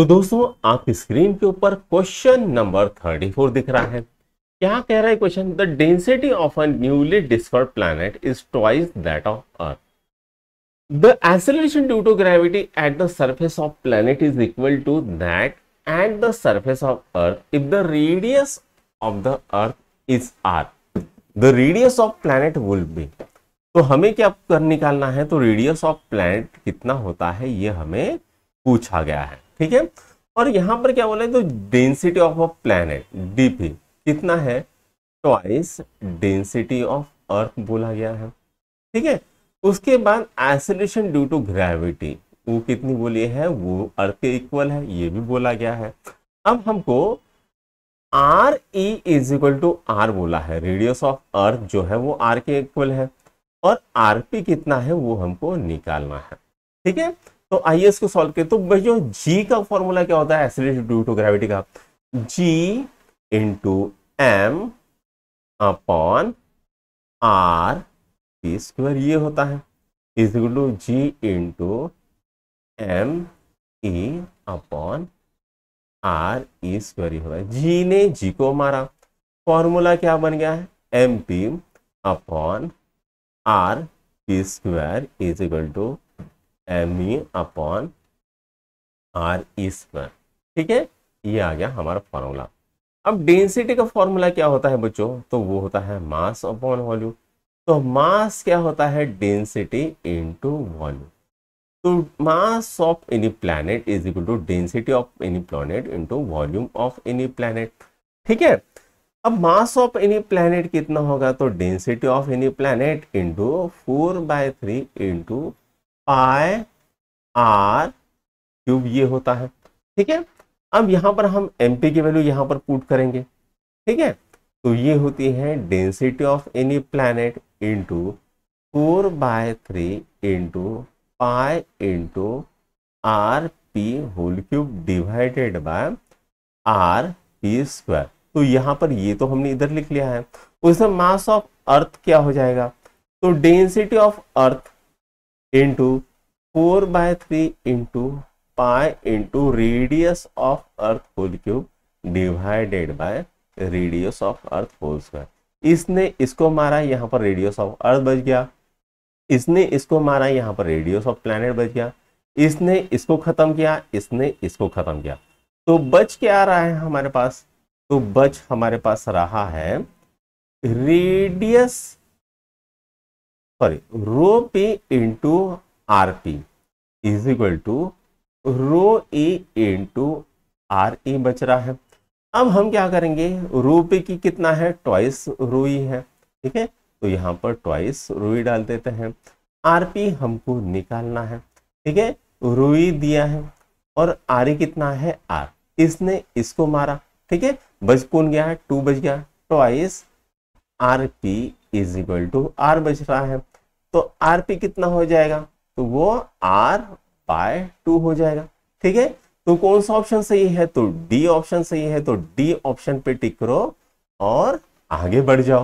तो दोस्तों आपकी स्क्रीन के ऊपर क्वेश्चन नंबर थर्टी फोर दिख रहा है क्या कह रहा है question the density of a newly discovered planet is twice that of earth the acceleration due to gravity at the surface of planet is equal to that at the surface of earth if the radius of the earth is R the radius of planet will be तो हमें क्या कर निकालना है तो radius of planet कितना होता है ये हमें पूछा गया है ठीक है और यहां पर क्या बोला है तो density of a planet D कितना है ट्वाइस डेंसिटी ऑफ अर्थ बोला गया है ठीक है उसके बाद एसोलेशन ड्यू टू ग्रेविटी वो कितनी बोली है वो अर्थ के इक्वल है ये भी बोला गया है अब हमको R E is equal to R बोला है रेडियस ऑफ अर्थ जो है वो आर के इक्वल है और आर पी कितना है वो हमको निकालना है ठीक है तो आइए इसको सॉल्व करें तो भाई जो जी का फॉर्मूला क्या होता है एसिडिटी ड्यू टू ग्रेविटी का G into M upon R P square ये होता है is equal to G into M E upon R E square होता है जी ने जी को मारा फॉर्मूला क्या बन गया है M P upon R P square is equal to M E upon R E square ठीक है ये आ गया हमारा फॉर्मूला अब डेंसिटी का फॉर्मूला क्या होता है बच्चों तो वो होता है मास अपॉन वॉल्यूम तो मास क्या होता है डेंसिटी इनटू वॉल्यूम तो mass of any planet is equal to density of any planet into volume of any planet ठीक है अब मास ऑफ एनी प्लैनेट कितना होगा तो density of any planet into four by three into pi R cube ये होता है ठीक है अब यहां पर हम एम की वैल्यू यहाँ पर पुट करेंगे ठीक है तो ये होती है density of any planet into four by three into pi into R P whole cube divided by R P square तो यहां पर ये तो हमने इधर लिख लिया है उसमें मास ऑफ अर्थ क्या हो जाएगा तो density of earth into four by three into pi into radius of earth whole cube divided by radius of earth whole square इसने इसको मारा यहाँ पर रेडियस ऑफ अर्थ बच गया इसने इसको मारा यहाँ पर रेडियस ऑफ प्लैनेट बच गया इसने इसको खत्म किया इसने इसको खत्म किया तो बच क्या रहा है हमारे पास तो बच हमारे पास रहा है radius rho P into R P is equal to rho A into R E बच रहा है अब हम क्या करेंगे रो पी की कितना है ट्वाइस रोई e है ठीक है तो यहाँ पर ट्वाइस रोई e डाल देते हैं आर पी हमको निकालना है ठीक है रोई e दिया है और आर ई कितना है आर इसने इसको मारा ठीक है बच कौन गया है टू बच गया twice R P is equal to R बच रहा है तो आर पी कितना हो जाएगा तो वो आर बाय टू हो जाएगा ठीक है तो कौन सा ऑप्शन सही है तो डी ऑप्शन सही है तो डी ऑप्शन पे टिक करो और आगे बढ़ जाओ